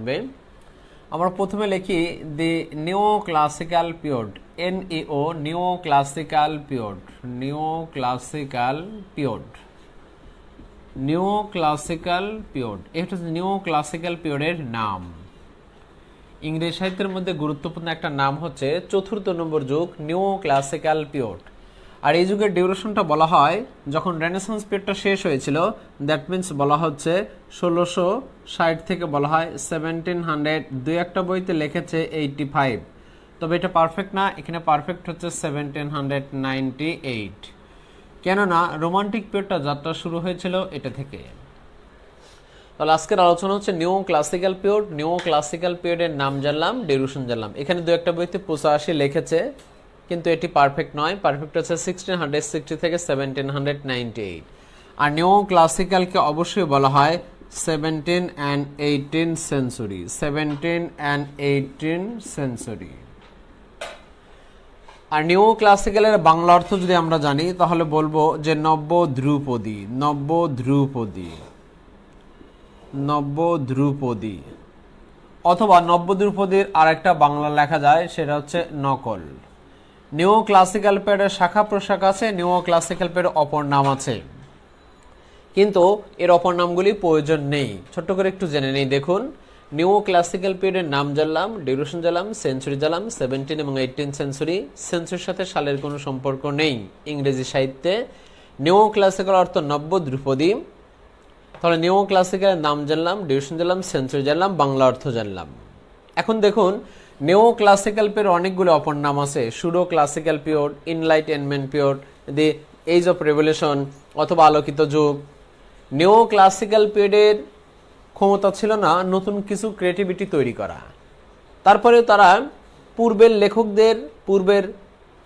করবে আমরা প্রথমে লিখি দি নিও classical period N O neo classical period neo classical period new classical period এটা হচ্ছে নিউ ক্লাসিক্যাল পিওডের নাম ইংরেজি সাহিত্যের মধ্যে গুরুত্বপূর্ণ একটা নাম হচ্ছে চতুর্থ নম্বর যুগ নিউ ক্লাসিক্যাল পিরিয়ড আর এই যুগের ডিউরেশনটা বলা হয় যখন রেনেসেন্স পিরিয়ডটা শেষ হয়েছিল দ্যাট মিন্স বলা হচ্ছে ষোলোশো ষাট থেকে বলা হয় সেভেন্টিন হান্ড্রেড দুই একটা বইতে লিখেছে এইটি ফাইভ তবে এটা পারফেক্ট না এখানে পারফেক্ট হচ্ছে সেভেন্টিন হান্ড্রেড নাইনটি এইট কেননা রোমান্টিক পিরিয়ডটা যাত্রা শুরু হয়েছিল এটা থেকে তাহলে আজকের আলোচনা হচ্ছে new classical period new classical পিরিয়ডের নাম জানলাম ডিউরেশন জানলাম এখানে দু একটা বইতে পঁচাশি লিখেছে কিন্তু এটি পারফেক্ট নয় পারফেক্ট হচ্ছে সিক্সটিন হান্ড্রেড সিক্সটি থেকে সেভেন্টিন হান্ড্রেড নাইনটি এইট আর নিউ ক্লাসিক্যালকে অবশ্যই বলা হয় seventeen and eighteen century seventeen and eighteen century আর নিউ ক্লাসিক্যালের বাংলা অর্থ যদি আমরা জানি তাহলে বলবো যে নব্য ধ্রুপদী নব্য ধ্রুপদী নব্য ধ্রুপদী অথবা নব্য ধ্রুপদীর আরেকটা বাংলা লেখা যায় সেটা হচ্ছে নকল নিউ ক্লাসিক্যাল প্যাডের শাখা প্রশাখা আছে নিউ ক্লাসিক্যাল প্যাডের অপর নাম আছে কিন্তু এর অপর নামগুলি প্রয়োজন নেই ছোট্ট করে একটু জেনে নেই দেখুন নিউ ক্লাসিক্যাল পিরিয়ডের নাম জানলাম ডিউরেশন জানলাম সেঞ্চুরি জানলাম সেভেন্টিন এবং এইটিন সেঞ্চুরি সেঞ্চুরির সাথে সালের কোনো সম্পর্ক নেই ইংরেজি সাহিত্যে নিউ ক্লাসিক্যাল অর্থ নব্য ধ্রুপদী তাহলে নিউ ক্লাসিক্যালের নাম জানলাম ডিউরেশন জানলাম সেঞ্চুরি জানলাম বাংলা অর্থ জানলাম এখন দেখুন নেও ক্লাসিক্যাল পিরিয়ড অনেকগুলো অপর নাম আছে pseudo classical period enlightenment period the age of revolution অথবা আলোকিত যুগ নেও ক্লাসিক্যাল পিরিয়ডের ক্ষমতা ছিল না নতুন কিছু ক্রিয়েটিভিটি তৈরি করা তারপরে তারা পূর্বের লেখকদের পূর্বের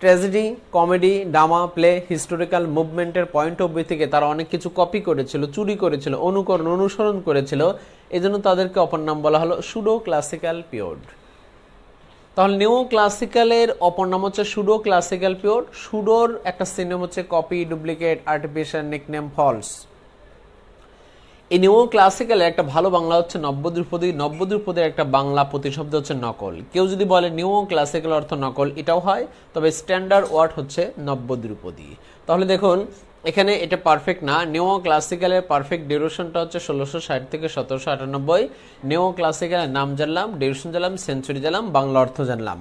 tragedy comedy drama play historical মুভমেন্টের পয়েন্ট অফ ভিউ থেকে তারা অনেক কিছু কপি করেছিল চুরি করেছিল অনুকরণ অনুসরণ করেছিল এজন্য তাদেরকে অপর নাম বলা হলো সুডো ক্লাসিক্যাল পিরিয়ড তাহলে নিউ ক্লাসিক্যালের অপর নাম হচ্ছে সুডো ক্লাসিক্যাল পিওর সুডোর একটা সিনেম হচ্ছে copy duplicate artificial nickname false এই নিউ ক্লাসিক্যালে একটা ভালো বাংলা হচ্ছে নব্য দ্রুপদী নব্য একটা বাংলা প্রতিশব্দ হচ্ছে নকল কেউ যদি বলে নিউ ক্লাসিক্যাল অর্থ নকল এটাও হয় তবে স্ট্যান্ডার্ড ওয়ার্ড হচ্ছে নব্য দ্রুপদী তাহলে দেখুন এখানে এটা পারফেক্ট না নিউ ক্লাসিক্যালের পারফেক্ট ডিউরেশনটা হচ্ছে ষোলোশো ষাট থেকে সতেরোশো আটানব্বই নিউ ক্লাসিক্যালের নাম জানলাম ডিউরেশন জানলাম সেঞ্চুরি জানলাম বাংলা অর্থ জানলাম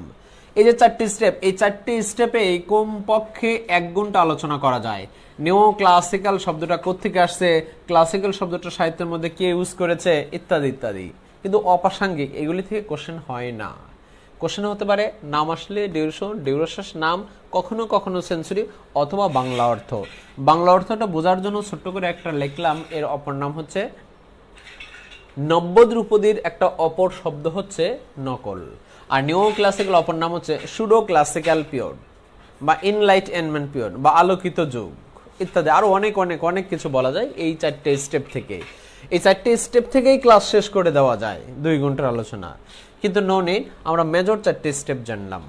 এই যে চারটি স্টেপ এই চারটি স্টেপে এই কমপক্ষে এক ঘন্টা আলোচনা করা যায় নিউ ক্লাসিক্যাল শব্দটা কোথেকে আসছে ক্লাসিক্যাল শব্দটা সাহিত্যের মধ্যে কে ইউজ করেছে ইত্যাদি ইত্যাদি কিন্তু অপ্রাসঙ্গিক এগুলি থেকে কোশ্চেন হয় না কোশ্চেন হতে পারে নাম আসলে ডিউরেশন ডিউরেশাস নাম কখনো কখনো সেঞ্চুরি অথবা বাংলা অর্থ বাংলা অর্থটা বোঝার জন্য ছোট্ট করে একটা লিখলাম এর অপর নাম হচ্ছে নব্য দ্রুপদীর একটা অপর শব্দ হচ্ছে নকল আর নিউ ক্লাসিক্যাল অপর নাম হচ্ছে সুডো ক্লাসিক্যাল পিওর বা ইনলাইট এনলাইটমেন্ট পিওর বা আলোকিত যুগ ইত্যাদি আরও অনেক অনেক অনেক কিছু বলা যায় এই চারটে স্টেপ থেকে এই চারটে স্টেপ থেকেই ক্লাস শেষ করে দেওয়া যায় দুই ঘন্টার আলোচনা কিন্তু নো নেই আমরা মেজর চারটি স্টেপ জানলাম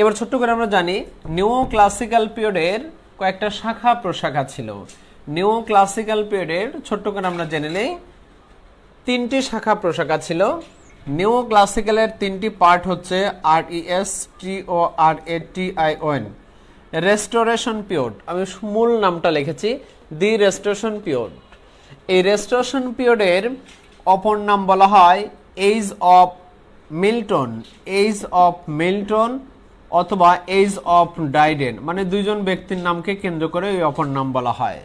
এবার ছোট্ট করে আমরা জানি নিউ ক্লাসিক্যাল পিরিয়ডের কয়েকটা শাখা প্রশাখা ছিল নিউ ক্লাসিক্যাল পিরিয়ডের ছোট্ট করে আমরা জেনে নেই তিনটি শাখা প্রশাখা ছিল নিউ ক্লাসিক্যালের তিনটি পার্ট হচ্ছে R E S T O R A T I O N restoration period আমি মূল নামটা লিখেছি দি রেস্টোরেশন পিরিয়ড এই রেস্টোরেশন পিরিয়ডের অপর নাম বলা হয় age of Milton age of Milton অথবা এইজ অফ ডাইডেন মানে দুজন ব্যক্তির নামকে কেন্দ্র করে এই অপর নাম বলা হয়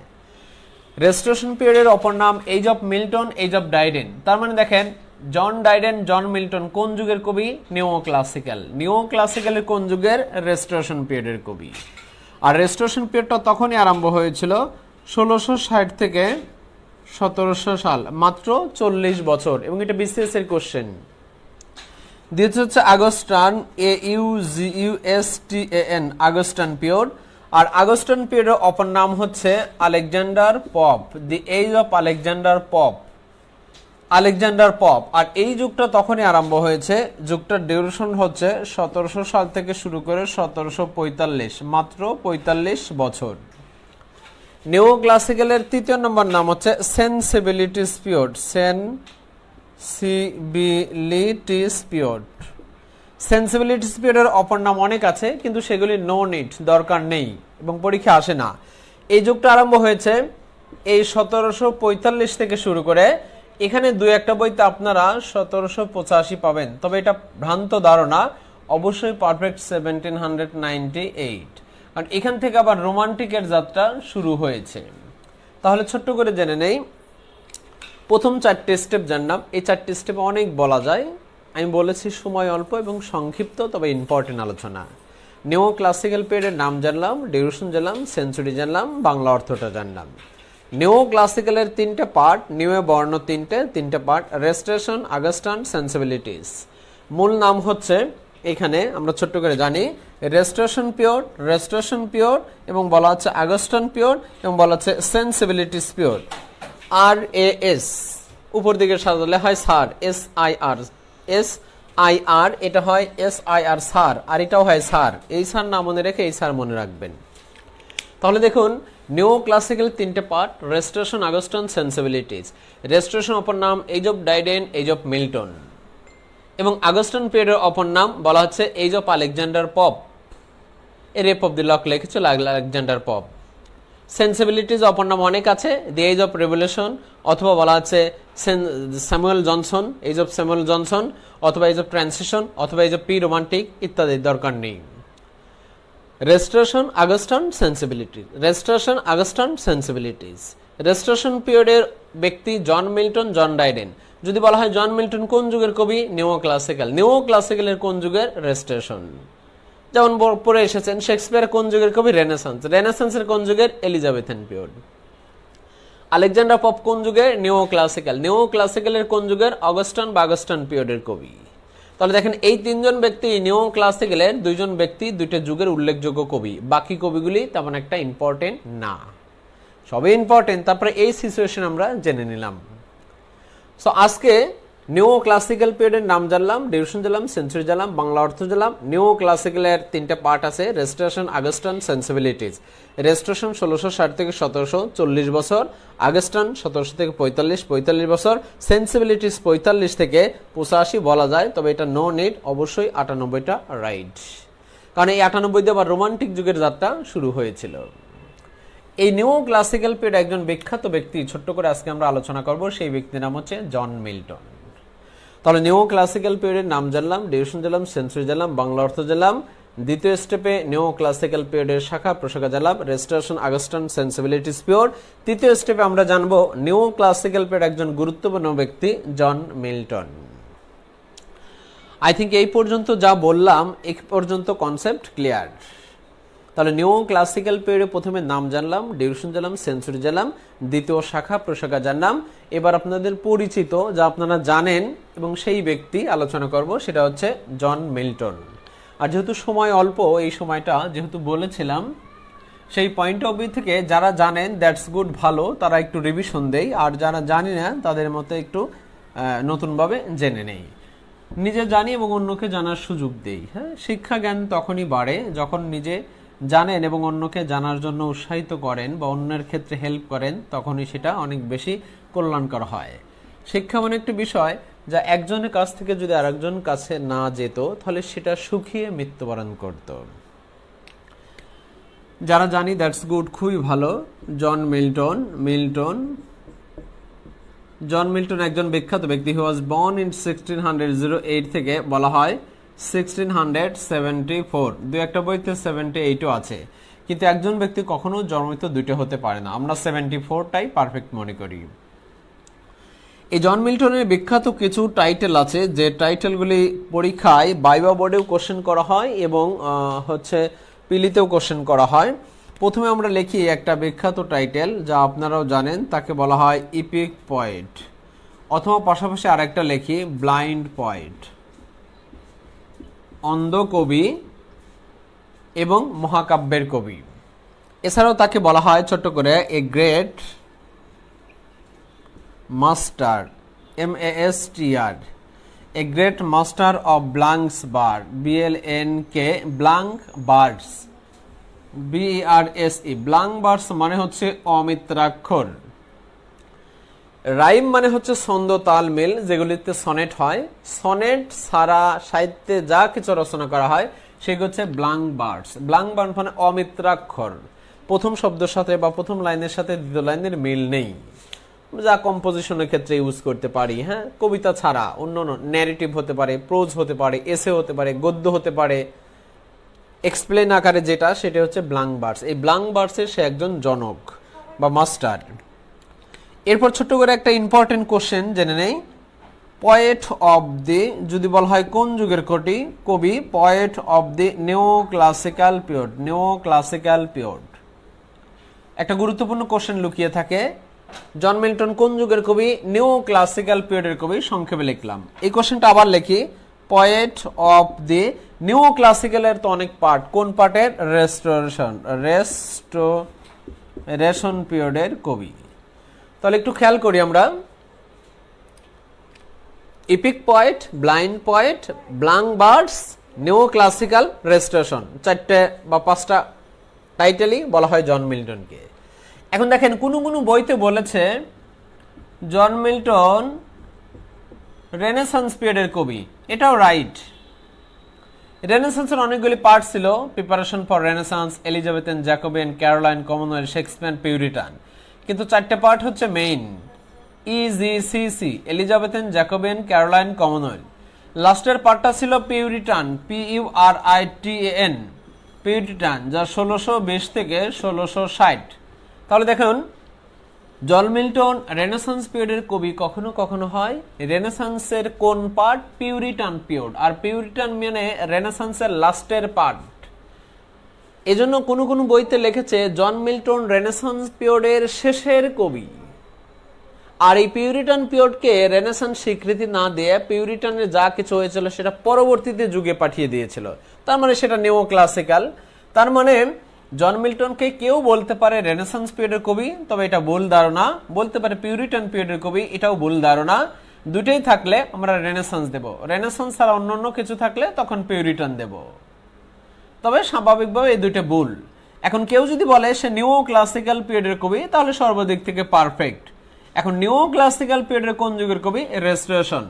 রেজিস্ট্রেশন পিরিয়ডের অপর নাম age of Milton age of Dryden তার মানে দেখেন জন ডাইডেন জন মিল্টন কোন যুগের কবি নিউ ক্লাসিক্যাল নিউ ক্লাসিক্যালের কোন যুগের রেজিস্ট্রেশন পিরিয়ডের কবি আর রেজিস্ট্রেশন পিরিয়ডটা তখনই আরম্ভ হয়েছিল ষোলোশো ষাট থেকে সতেরোশো সাল মাত্র চল্লিশ বছর এবং এটা বিসিএস এর কোশ্চেন দ্বিতীয় হচ্ছে Augustan A U G U S T N Augustan pure আর আগস্টান পিরিয়ডের অপর নাম হচ্ছে Alexander Pope the age of Alexander Pope Alexander Pope আর এই যুগটা তখনই আরম্ভ হয়েছে যুগটার ডিউরেশন হচ্ছে সতেরোশো সাল থেকে শুরু করে সতেরোশো পঁয়তাল্লিশ মাত্র পঁয়তাল্লিশ বছর নিউ ক্লাসিক্যালের তৃতীয় নম্বর নাম হচ্ছে সেন্সিবিলিটি স্পিওড সেন সিবিলিটি স্পিওড সেন্সিবিলিটি স্পিরিটের অপর নাম অনেক আছে কিন্তু সেগুলি নো নিট দরকার নেই এবং পরীক্ষা আসে না এই যুগটা আরম্ভ হয়েছে এই সতেরোশো পঁয়তাল্লিশ থেকে শুরু করে এখানে দু একটা বইতে আপনারা সতেরোশো পঁচাশি পাবেন তবে এটা ভ্রান্ত ধারণা অবশ্যই perfect seventeen hundred ninety eight আর এখান থেকে আবার রোমান্টিকের যাত্রা শুরু হয়েছে তাহলে ছোট্ট করে জেনে নেই প্রথম চারটে স্টেপ জানলাম এই চারটে স্টেপে অনেক বলা যায় আমি বলেছি সময় অল্প এবং সংক্ষিপ্ত তবে ইম্পর্টেন্ট আলোচনা নিউ ক্লাসিক্যাল পিরিয়ডের নাম জানলাম ডিউরেশন জানলাম সেঞ্চুরি জানলাম বাংলা অর্থটা জানলাম নিউ ক্লাসিক্যালের তিনটে পার্ট নিউ বর্ণ তিনটে তিনটে পার্ট রেস্ট্রেশন আগস্টান সেন্সিবিলিটিস মূল নাম হচ্ছে এখানে আমরা ছোট্ট করে জানি রেস্ট্রেশন পিওর রেস্ট্রেশন পিওর এবং বলা হচ্ছে আগস্টন পিওর এবং বলা হচ্ছে সেন্সিবিলিটিস পিওর আর এ এস উপর দিকে সাজালে হয় sir S I R S I R এটা হয় এস আই আর সার আর এটাও হয় সার এই সার না মনে রেখে এই সার মনে রাখবেন তাহলে দেখুন নিউ ক্লাসিক্যাল তিনটে part restoration Augustan sensibilities restoration অপর নাম age of Dryden age of Milton এবং আগস্টন পিরিয়ডের অপর নাম বলা হচ্ছে age of Alexander Pope a rape of the lock লিখেছিল আলেকজান্ডার পপ সেন্সিবিলিটিজ অপর নাম অনেক আছে দি এইজ অফ রেভলিউশন অথবা বলা হচ্ছে Samuel Johnson age of Samuel Johnson অথবা এইজ অফ ট্রান্সিশন অথবা এইজ অফ পি রোমান্টিক ইত্যাদির দরকার নেই রেস্ট্রেশন আগস্টন সেন্সিবিলিটিজ রেস্ট্রেশন আগস্টান সেন্সিবিলিটিজ রেস্ট্রেশন পিরিয়ডের ব্যক্তি জন মিল্টন জন ডাইডেন যদি বলা হয় জন মিল্টন কোন যুগের কবি নিও ক্লাসিক্যাল নিও ক্লাসিক্যালের কোন যুগের রেস্টেশন যেমন পরে এসেছেন শেক্সপিয়ার কোন যুগের কবি রেনেসান্স রেনেসান্সের কোন যুগের এলিজাবেথেন পিরিয়ড আলেকজান্ডার পপ কোন যুগের নিও ক্লাসিক্যাল নিও ক্লাসিক্যালের কোন যুগের অগস্টন বা পিরিয়ডের কবি তাহলে দেখেন এই তিনজন ব্যক্তি নিও ক্লাসিক্যালের দুইজন ব্যক্তি দুইটা যুগের উল্লেখযোগ্য কবি বাকি কবিগুলি তেমন একটা ইম্পর্টেন্ট না সবই ইম্পর্টেন্ট তারপরে এই সিচুয়েশন আমরা জেনে নিলাম সো আজকে নিউ ক্লাসিক্যাল পিরিয়ডের নাম জানলাম ডিভিশন জানলাম সেঞ্চুরি জানলাম বাংলা অর্থ জানলাম নিউ ক্লাসিক্যালের তিনটে পার্ট আছে রেজিস্ট্রেশন আগস্টান সেন্সিবিলিটিস রেজিস্ট্রেশন ষোলোশো ষাট থেকে সতেরোশো চল্লিশ বছর আগস্টান সতেরোশো থেকে পঁয়তাল্লিশ পঁয়তাল্লিশ বছর সেন্সিবিলিটিস পঁয়তাল্লিশ থেকে পঁচাশি বলা যায় তবে এটা নো নিট অবশ্যই আটানব্বইটা রাইট কারণ এই দিয়ে আবার রোমান্টিক যুগের যাত্রা শুরু হয়েছিল এই নিউ ক্লাসিক্যাল পিরিয়ড একজন বিখ্যাত ব্যক্তি ছোট্ট করে আজকে আমরা আলোচনা করব সেই ব্যক্তির নাম হচ্ছে জন মিল্টন তাহলে নিউ ক্লাসিক্যাল পিরিয়ডের নাম জানলাম ডিউশন জানলাম সেন্সুরি জানলাম বাংলা অর্থ জানলাম দ্বিতীয় স্টেপে নিউ ক্লাসিক্যাল পিরিয়ডের শাখা প্রশাখা জানলাম রেজিস্ট্রেশন আগস্টান সেন্সিবিলিটিস পিওর তৃতীয় স্টেপে আমরা জানবো নিউ ক্লাসিক্যাল পিরিয়ড একজন গুরুত্বপূর্ণ ব্যক্তি জন মিল্টন আই থিঙ্ক এই পর্যন্ত যা বললাম এই পর্যন্ত কনসেপ্ট ক্লিয়ার তাহলে নিউ ক্লাসিক্যাল পিরিয়ডে প্রথমে নাম জানলাম ডিউরেশন জানলাম সেন্সুরি জানলাম দ্বিতীয় শাখা প্রশাখা জানলাম এবার আপনাদের পরিচিত যা আপনারা জানেন এবং সেই ব্যক্তি আলোচনা করব সেটা হচ্ছে জন মিল্টন আর যেহেতু সময় অল্প এই সময়টা যেহেতু বলেছিলাম সেই পয়েন্ট অফ ভিউ থেকে যারা জানেন দ্যাটস গুড ভালো তারা একটু রিভিশন দেয় আর যারা জানি না তাদের মতে একটু নতুনভাবে জেনে নেই নিজে জানি এবং অন্যকে জানার সুযোগ দেই হ্যাঁ শিক্ষা জ্ঞান তখনই বাড়ে যখন নিজে জানেন এবং অন্যকে জানার জন্য উৎসাহিত করেন বা অন্যের ক্ষেত্রে হেল্প করেন তখনই সেটা অনেক বেশি কল্যাণকর হয় শিক্ষা এমন একটি বিষয় যা একজনের কাছ থেকে যদি আরেকজন কাছে না যেত তাহলে সেটা শুকিয়ে মৃত্যুবরণ করত যারা জানি দ্যাটস গুড খুবই ভালো John Milton Milton John Milton একজন বিখ্যাত ব্যক্তি he was born in sixteen hundred zero eight থেকে বলা হয় সিক্সটিন হান্ড্রেড সেভেন্টি ফোর দু একটা বইতে সেভেন্টি এইটও আছে কিন্তু একজন ব্যক্তি কখনো জন্মিত দুইটা হতে পারে না আমরা সেভেন্টি ফোরটাই পারফেক্ট মনে করি এই জন মিল্টনের বিখ্যাত কিছু টাইটেল আছে যে টাইটেলগুলি পরীক্ষায় বাইবা বোর্ডেও কোশ্চেন করা হয় এবং হচ্ছে পিলিতেও কোশ্চেন করা হয় প্রথমে আমরা লিখি একটা বিখ্যাত টাইটেল যা আপনারাও জানেন তাকে বলা হয় ইপিক পয়েন্ট অথবা পাশাপাশি আরেকটা লেখি ব্লাইন্ড পয়েন্ট অন্ধ কবি এবং মহাকাব্যের কবি এছাড়াও তাকে বলা হয় ছোট্ট করে a great master M A S T R a great master of blanks বার B L N K blank verse V R S E blank verse মানে হচ্ছে অমিত্রাক্ষর রাইম মানে হচ্ছে ছন্দ তাল মিল যেগুলিতে সনেট হয় সনেট সারা সাহিত্যে যা কিছু রচনা করা হয় সেগুলো হচ্ছে ব্লাঙ্ক বার্ডস ব্লাঙ্ক বার্ড মানে অমিত্রাক্ষর প্রথম শব্দের সাথে বা প্রথম লাইনের সাথে দ্বিতীয় লাইনের মিল নেই যা কম্পোজিশনের ক্ষেত্রে ইউজ করতে পারি হ্যাঁ কবিতা ছাড়া অন্য ন্যারেটিভ হতে পারে প্রোজ হতে পারে এসে হতে পারে গদ্য হতে পারে এক্সপ্লেন আকারে যেটা সেটা হচ্ছে ব্লাঙ্ক বার্ডস এই ব্লাঙ্ক বার্ডসের সে একজন জনক বা মাস্টার এরপর ছোট্ট করে একটা ইম্পর্টেন্ট কোশ্চেন জেনে নেই পয়েট অব দি যদি বলা হয় কোন যুগের কটি কবি poet of the new classical period new classical period একটা গুরুত্বপূর্ণ কোশ্চেন লুকিয়ে থাকে জন মিল্টন কোন যুগের কবি নিউ ক্লাসিক্যাল পিরিয়ডের কবি সংক্ষেপে লিখলাম এই কোশ্চেনটা আবার লিখি পয়েট অফ দি নিউ ক্লাসিক্যালের তো অনেক পার্ট কোন পার্টের রেস্টোরেশন রেস্টোরেশন পিরিয়ডের কবি তাহলে একটু খেয়াল করি আমরা epic poet blind poet blank verse new classical registration চারটে বা পাঁচটা টাইটেলই বলা হয় জন মিল্টনকে এখন দেখেন কোনো কোনো বইতে বলেছে জন মিল্টন রেনেসান্স পিরিয়ডের কবি এটাও রাইট রেনেসান্সের অনেকগুলি পার্ট ছিল preparation for Renaissance Elizabethan Jacobean Caroline commonwealth Shakespeare Puritan কিন্তু চারটে পার্ট হচ্ছে main E J C C Elizabethan Jacobean Caroline commonwealth লাস্টের পার্টটা ছিল Puritan P U R I T N Puritan যা ষোলোশো বিশ থেকে ষোলোশো ষাট তাহলে দেখুন জল মিল্টন রেনেসান্স পিরিয়ডের কবি কখনো কখনো হয় রেনেসান্সের কোন পার্ট পিউরিটান পিরিয়ড আর পিউরিটান মানে রেনেসান্সের লাস্টের পার্ট এজন্য কোনো কোনো বইতে লিখেছে জন মিল্টন রেনেসন্স পিরিয়ডের শেষের কবি আর এই পিউরিটান পিরিয়ডকে রেনেসান্স স্বীকৃতি না দিয়ে পিউরিটনের যা কিছু হয়েছিল সেটা পরবর্তীতে যুগে পাঠিয়ে দিয়েছিল তার মানে সেটা নেও ক্লাসিক্যাল তার মানে জন মিল্টনকে কেউ বলতে পারে রেনেসান্স পিরিয়ডের কবি তবে এটা ভুল ধারণা বলতে পারে পিউরিটান পিরিয়ডের কবি এটাও ভুল ধারণা দুটোই থাকলে আমরা রেনেসান্স দেব রেনেসন্স ছাড়া অন্য অন্য কিছু থাকলে তখন পিউরিটান দেবো তবে স্বাভাবিকভাবে এই দুইটা ভুল এখন কেউ যদি বলে সে নিউ ক্লাসিক্যাল পিরিয়ডের কবি তাহলে সর্বদিক থেকে পারফেক্ট এখন নিউ ক্লাসিক্যাল পিরিয়ডের কোন যুগের কবি রেস্টোরেশন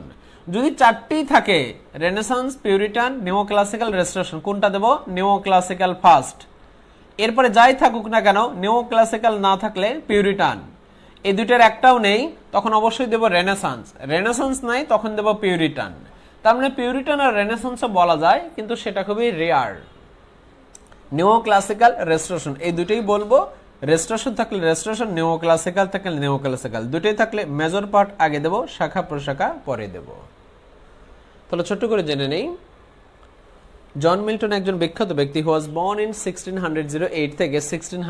যদি চারটি থাকে Renaissance Puritan new classical restoration কোনটা দেব নিউ ক্লাসিক্যাল ফার্স্ট এরপরে যাই থাকুক না কেন নিউ ক্লাসিক্যাল না থাকলে পিউরিটান এই দুইটার একটাও নেই তখন অবশ্যই দেব রেনেসান্স রেনেসান্স নাই তখন দেব পিউরিটান তার মানে পিউরিটান আর রেনেসান্সও বলা যায় কিন্তু সেটা খুবই রেয়ার নিও ক্লাসিক্যাল রেস্টোরেশন এই দুটোই বলবো রেস্টোরেশন থাকলে রেস্টোরেশন নিও ক্লাসিক্যাল থাকলে নিও ক্লাসিক্যাল দুটোই থাকলে মেজর পার্ট আগে দেব শাখা প্রশাখা পরে দেব তাহলে ছোট্ট করে জেনে নেই জন মিল্টন একজন বিখ্যাত ব্যক্তি who was born in sixteen থেকে সিক্সটিন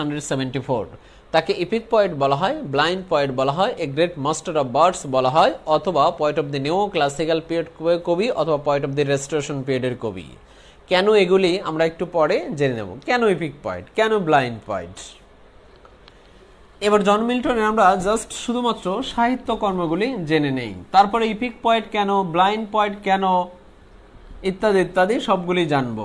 তাকে ইপিক পয়েট বলা হয় ব্লাইন্ড পয়েট বলা হয় a great master of verse বলা হয় অথবা poet of the new classical period কবি অথবা পয়েট অফ দি রেস্টোরেশন পিরিয়ডের কবি কেন এগুলি আমরা একটু পরে জেনে নেব কেন ইপিক পয়েন্ট কেন ব্লাইন্ড পয়েন্ট এবার জন মিল্টনের আমরা জাস্ট শুধুমাত্র সাহিত্য কর্মগুলি জেনে নেই তারপরে ইপিক পয়েন্ট কেন ব্লাইন্ড পয়েন্ট কেন ইত্যাদি ইত্যাদি সবগুলি জানব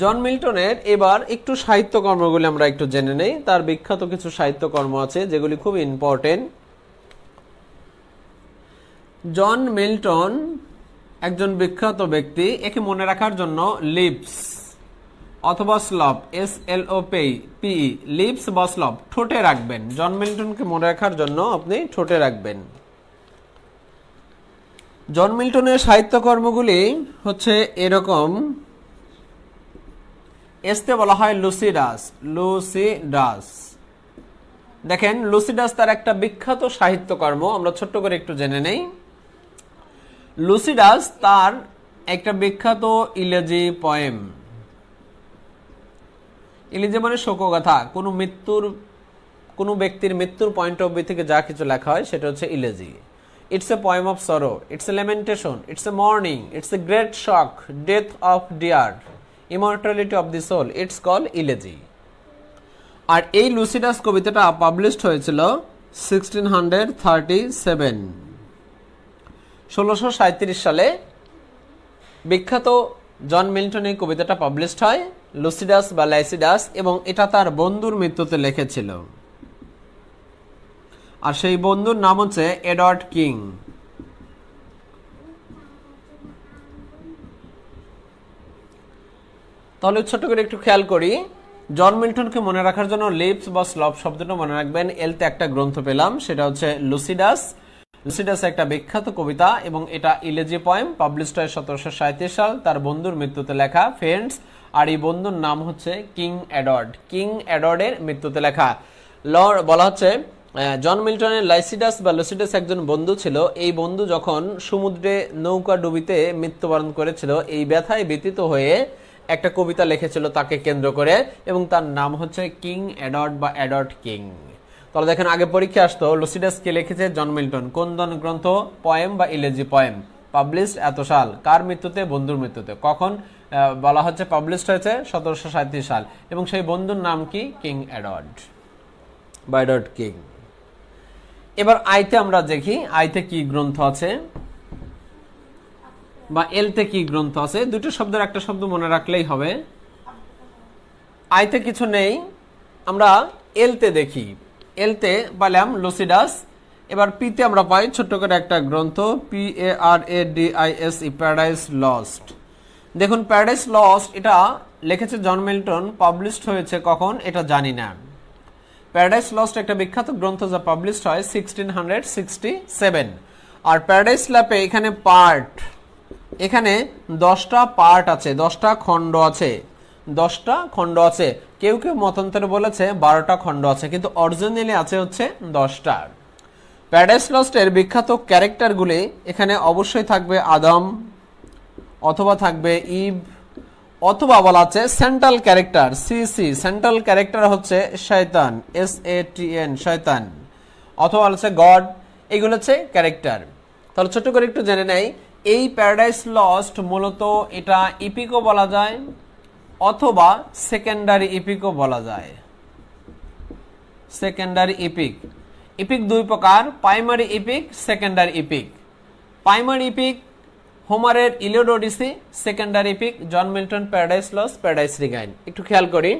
জন মিল্টনের এবার একটু সাহিত্যকর্মগুলি আমরা একটু জেনে নেই তার বিখ্যাত কিছু সাহিত্যকর্ম আছে যেগুলি খুব ইম্পর্টেন্ট জন মিল্টন একজন বিখ্যাত ব্যক্তি একে মনে রাখার জন্য লিপস অথবা slope S L O P P e, e, lips বা স্লপ ঠোঁটে রাখবেন জন মিল্টনকে মনে রাখার জন্য আপনি ঠোঁটে রাখবেন জন মিল্টনের সাহিত্যকর্মগুলি হচ্ছে এরকম এসতে বলা হয় লুসিডাস লুসিডাস দেখেন লুসিডাস তার একটা বিখ্যাত সাহিত্যকর্ম আমরা ছোট্ট করে একটু জেনে নেই লুসিডাস তার একটা বিখ্যাত ইলেজি পয়েম ইলেজি মানে শোকগাথা কোনো মৃত্যুর কোনো ব্যক্তির মৃত্যুর পয়েন্ট অফ ভিউ থেকে যা কিছু লেখা হয় সেটা হচ্ছে elegy it's a poem of sorrow it's a lamentation it's a mourning it's a great shock death of dear immortality of the soul it's call elegy আর এই লুসিডাস কবিতাটা পাবলিশড হয়েছিল সিক্সটিন হান্ড্রেড থার্টি সেভেন ষোলোশো সালে বিখ্যাত John Milton এই কবিতাটা published হয় লুসিডাস বা লাইসিডাস এবং এটা তার বন্ধুর মৃত্যুতে লেখেছিল আর সেই বন্ধুর নাম হচ্ছে এডওয়ার্ড কিং তাহলে ছোট করে একটু খেয়াল করি জন মিল্টনকে মনে রাখার জন্য লিপস বা স্লপ শব্দটা মনে রাখবেন এলতে একটা গ্রন্থ পেলাম সেটা হচ্ছে লুসিডাস লুসিডাস একটা বিখ্যাত কবিতা এবং এটা ইলেজি পয়েম পাবলিশড হয় সতেরোশো সাঁত্রিশ সাল তার বন্ধুর মৃত্যুতে লেখা ফ্রেন্ডস আর এই বন্ধুর নাম হচ্ছে কিং অ্যাডর্ড কিং অ্যাডর্ডের মৃত্যুতে লেখা লর বলা হচ্ছে জন মিল্টনের লাইসিডাস বা লুসিডাস একজন বন্ধু ছিল এই বন্ধু যখন সমুদ্রে নৌকা ডুবিতে মৃত্যুবরণ করেছিল এই ব্যথায় ব্যতীত হয়ে একটা কবিতা লিখেছিল তাকে কেন্দ্র করে এবং তার নাম হচ্ছে কিং অ্যাডর্ড বা অ্যাডর্ড কিং তাহলে দেখেন আগে পরীক্ষা আসতো লুসিডাস কে লিখেছে জন মিল্টন কোন গ্রন্থ পয়েম বা ইলেজি পয়েম পাবলিশড এত সাল কার মৃত্যুতে বন্ধুর মৃত্যুতে কখন বলা হচ্ছে পাবলিশড হয়েছে সতেরোশো সাল এবং সেই বন্ধুর নাম কি কিং অ্যাডর্ড বা এডওয়ার্ড কিং এবার আইতে আমরা দেখি আইতে কি গ্রন্থ আছে বা এলতে কি গ্রন্থ আছে দুটো শব্দের একটা শব্দ মনে রাখলেই হবে আইতে কিছু নেই আমরা এলতে দেখি এলতে পালাম লুসিডাস এবার পিতে আমরা পাই ছোট্ট করে একটা গ্রন্থ P A R A D I S E Paradise Lost দেখুন প্যারাডাইস লস্ট এটা লিখেছে জন মিল্টন পাবলিশড হয়েছে কখন এটা জানি না প্যারাডাইস লস্ট একটা বিখ্যাত গ্রন্থ যা পাবলিশড হয় সিক্সটিন হান্ড্রেড সিক্সটি সেভেন আর প্যারাডাইস ল্যাপে এখানে পার্ট এখানে দশটা পার্ট আছে দশটা খণ্ড আছে দশটা খণ্ড আছে কেউ কেউ মতান্তরে বলেছে বারোটা খণ্ড আছে কিন্তু অরিজিনালি আছে হচ্ছে দশটা প্যারাডাইস লস্টের বিখ্যাত ক্যারেক্টারগুলি এখানে অবশ্যই থাকবে আদম অথবা থাকবে ইব অথবা বলা আছে central character C C central character হচ্ছে শয়তান এস এ টি এন শয়তান অথবা হচ্ছে গড এগুলো হচ্ছে ক্যারেক্টার তাহলে ছোট করে একটু জেনে নেই এই প্যারাডাইস লস্ট মূলত এটা ইপিকো বলা যায় অথবা সেকেন্ডারি ইপিকও বলা যায় সেকেন্ডারি ইপিক ইপিক দুই প্রকার primary epic secondary epic primary epic হোমারের Iliad Odyssey secondary epic John Milton Paradise Lost Paradise Regain একটু খেয়াল করি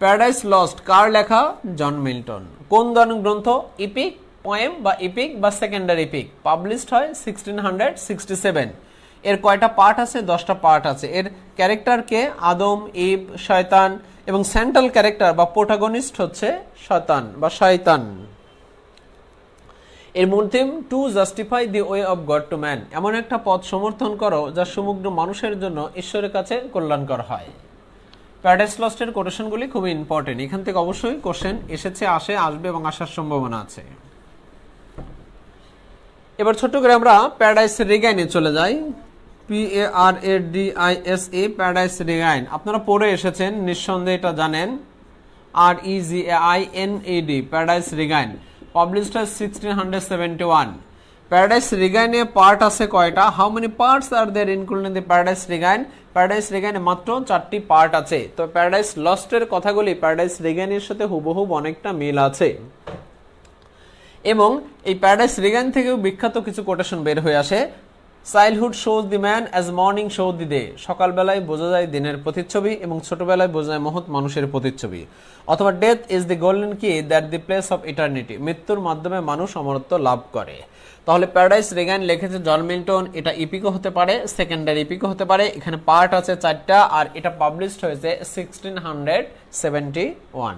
প্যারাডাইস লস্ট কার লেখা জন মিল্টন কোন ধরনের গ্রন্থ ইপিক পয়েম বা ইপিক বা সেকেন্ডারি ইপিক পাবলিশড হয় সিক্সটিন হান্ড্রেড সিক্সটি সেভেন এর কয়টা পার্ট আছে দশটা পার্ট আছে এর ক্যারেক্টারকে আদম ইব শয়তান এবং সেন্ট্রাল ক্যারেক্টার বা প্রোটাগনিস্ট হচ্ছে শতান বা শয়তান এর মধ্যে to justify the way of God to man এমন একটা পথ সমর্থন করো যা সমগ্র মানুষের জন্য ঈশ্বরের কাছে কল্যাণকর হয় প্যারাডাইস লস্টের কোটেশনগুলি খুবই ইম্পর্টেন্ট এখান থেকে অবশ্যই কোশ্চেন এসেছে আসে আসবে এবং আসার সম্ভাবনা আছে এবার ছোট্ট করে আমরা প্যারাডাইস রেগাইনে চলে যাই P A R A D I S E Paradise Regain আপনারা পড়ে এসেছেন নিঃসন্দেহে এটা জানেন R E G I N A D Paradise Regain published sixteen hundred seventy one Paradise রিগাইনে পার্ট আছে কয়টা how many parts are there include in the Paradise Regain Paradise রিগাইনে মাত্র চারটি পার্ট আছে তো প্যারাডাইস লস্টের কথাগুলি প্যারাডাইস রিগাইনের সাথে হুবহুব অনেকটা মিল আছে এবং এই প্যারাডাইস রিগাইন থেকেও বিখ্যাত কিছু কোটেশন বের হয়ে আসে childhood shows the man as morning show the day সকালবেলায় বোঝা যায় দিনের প্রতিচ্ছবি এবং ছোটবেলায় বোঝা যায় মহৎ মানুষের প্রতিচ্ছবি অথবা death is the golden key that the place of eternity মৃত্যুর মাধ্যমে মানুষ অমরত্ব লাভ করে তাহলে প্যারাডাইস রেগান লিখেছে জন মিল্টন এটা ইপিকো হতে পারে সেকেন্ডারি ইপিকো হতে পারে এখানে পার্ট আছে চারটা আর এটা পাবলিশড হয়েছে সিক্সটিন হান্ড্রেড সেভেন্টি ওয়ান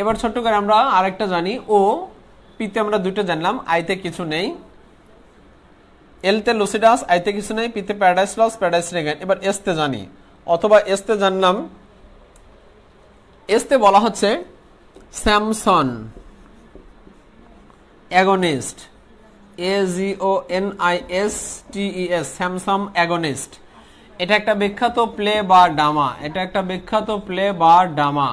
এবার ছোট্ট করে আমরা আরেকটা জানি ও পিতে আমরা দুটো জানলাম আইতে কিছু নেই এলতে লুসিডাস আইতে কিছু নেই পিতে প্যারাডাইস লস প্যারাডাইস রেগেন এবার এসতে জানি অথবা এসতে জানলাম এসতে বলা হচ্ছে Samson Agonist A G O N I S S Samson Agonist এটা একটা বিখ্যাত প্লে বা ডামা এটা একটা বিখ্যাত প্লে বা ডামা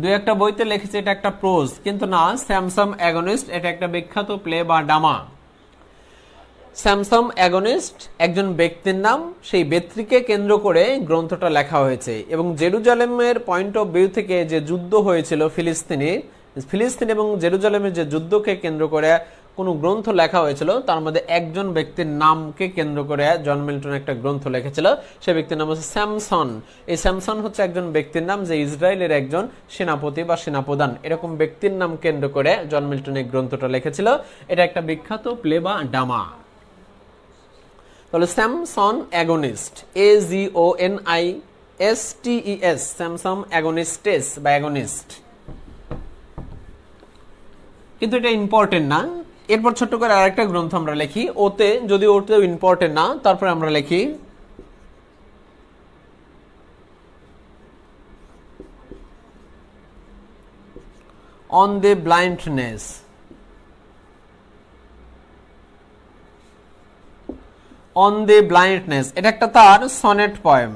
দু একটা বইতে লিখেছে এটা একটা প্রোজ কিন্তু না স্যামসাম অ্যাগনিস্ট এটা একটা বিখ্যাত প্লে বা ডামা স্যামসাম অ্যাগনিস্ট একজন ব্যক্তির নাম সেই ব্যক্তিকে কেন্দ্র করে গ্রন্থটা লেখা হয়েছে এবং জেরুজালেমের পয়েন্ট অফ ভিউ থেকে যে যুদ্ধ হয়েছিল ফিলিস্তিনি ফিলিস্তিন এবং জেরুজালেমের যে যুদ্ধকে কেন্দ্র করে কোনো গ্রন্থ লেখা হয়েছিল তার মধ্যে একজন ব্যক্তির নামকে কেন্দ্র করে জন মিল্টন একটা গ্রন্থ লিখেছিল সে ব্যক্তির নাম হচ্ছে স্যামসন এই স্যামসন হচ্ছে একজন ব্যক্তির নাম যে ইসরায়েলের একজন সেনাপতি বা সেনাপ্রধান এরকম ব্যক্তির নাম কেন্দ্র করে জন মিল্টন এই গ্রন্থটা লিখেছিল এটা একটা বিখ্যাত প্লে বা ডামা তাহলে Samson Agonist A G O N I S T S Samson Agonistes বা অ্যাগোনিস্ট কিন্তু এটা ইম্পর্টেন্ট না এরপর ছোট্ট করে আরেকটা গ্রন্থ আমরা লিখি ওতে যদি ওতে ইম্পর্টেন্ট না তারপরে আমরা লিখি on the blindness on the blindness এটা একটা তার সনেট পয়েম